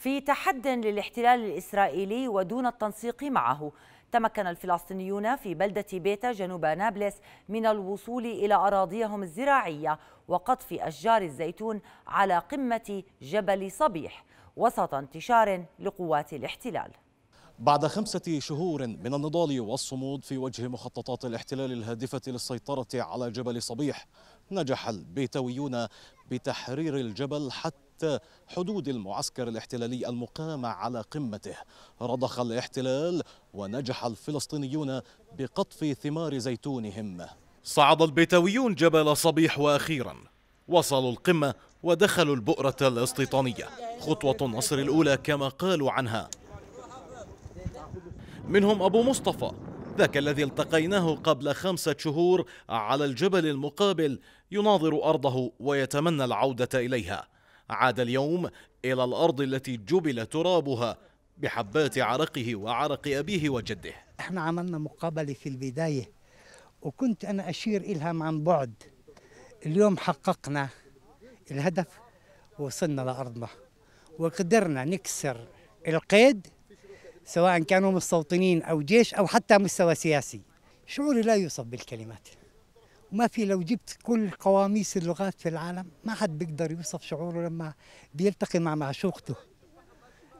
في تحد للاحتلال الإسرائيلي ودون التنسيق معه تمكن الفلسطينيون في بلدة بيتا جنوب نابلس من الوصول إلى أراضيهم الزراعية وقطف أشجار الزيتون على قمة جبل صبيح وسط انتشار لقوات الاحتلال بعد خمسة شهور من النضال والصمود في وجه مخططات الاحتلال الهادفة للسيطرة على جبل صبيح نجح البيتويون بتحرير الجبل حتى تحت حدود المعسكر الاحتلالي المقام على قمته رضخ الاحتلال ونجح الفلسطينيون بقطف ثمار زيتونهم صعد البيتويون جبل صبيح واخيرا وصلوا القمه ودخلوا البؤره الاستيطانيه خطوه النصر الاولى كما قالوا عنها منهم ابو مصطفى ذاك الذي التقيناه قبل خمسة شهور على الجبل المقابل يناظر أرضه ويتمنى العودة إليها عاد اليوم إلى الأرض التي جبل ترابها بحبات عرقه وعرق أبيه وجده احنا عملنا مقابلة في البداية وكنت أنا أشير إلها عن بعد اليوم حققنا الهدف ووصلنا لأرضنا وقدرنا نكسر القيد سواء كانوا مستوطنين أو جيش أو حتى مستوى سياسي شعوري لا يوصف بالكلمات وما في لو جبت كل قواميس اللغات في العالم ما حد بيقدر يوصف شعوره لما بيلتقي مع معشوقته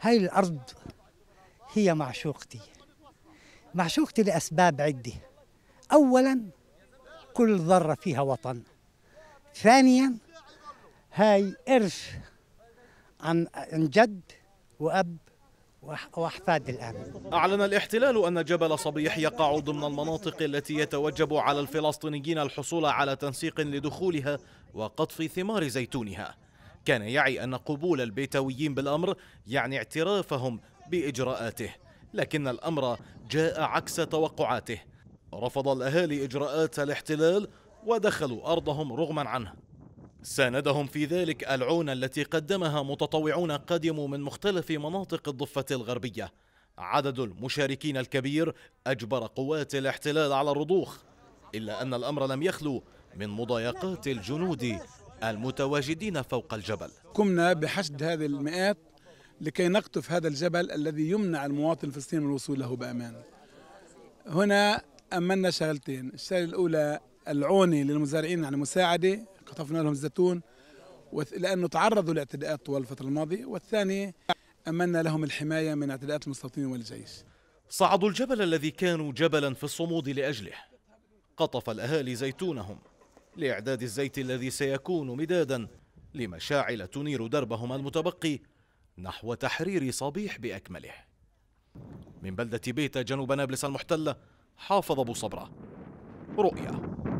هاي الأرض هي معشوقتي معشوقتي لأسباب عدة أولا كل ذرة فيها وطن ثانيا هاي إرث عن عن جد وأب وأحفاد الامن أعلن الاحتلال أن جبل صبيح يقع ضمن المناطق التي يتوجب على الفلسطينيين الحصول على تنسيق لدخولها وقطف ثمار زيتونها كان يعي أن قبول البيتويين بالأمر يعني اعترافهم بإجراءاته لكن الأمر جاء عكس توقعاته رفض الأهالي إجراءات الاحتلال ودخلوا أرضهم رغما عنه ساندهم في ذلك العون التي قدمها متطوعون قدموا من مختلف مناطق الضفة الغربية عدد المشاركين الكبير أجبر قوات الاحتلال على الرضوخ إلا أن الأمر لم يخلو من مضايقات الجنود المتواجدين فوق الجبل قمنا بحشد هذه المئات لكي نقطف هذا الجبل الذي يمنع المواطن الفلسطيني من الوصول له بأمان هنا أمنا شغلتين الشغلة الأولى العوني للمزارعين على المساعدة خففنا لهم الزيتون لأنه تعرضوا لاعتداءات طوال الفترة الماضية والثاني أمنا لهم الحماية من اعتداءات المستوطنين والجيش صعدوا الجبل الذي كانوا جبلا في الصمود لأجله قطف الأهالي زيتونهم لإعداد الزيت الذي سيكون مدادا لمشاعل تنير دربهم المتبقي نحو تحرير صبيح بأكمله من بلدة بيتا جنوب نابلس المحتلة حافظ أبو صبرة رؤيا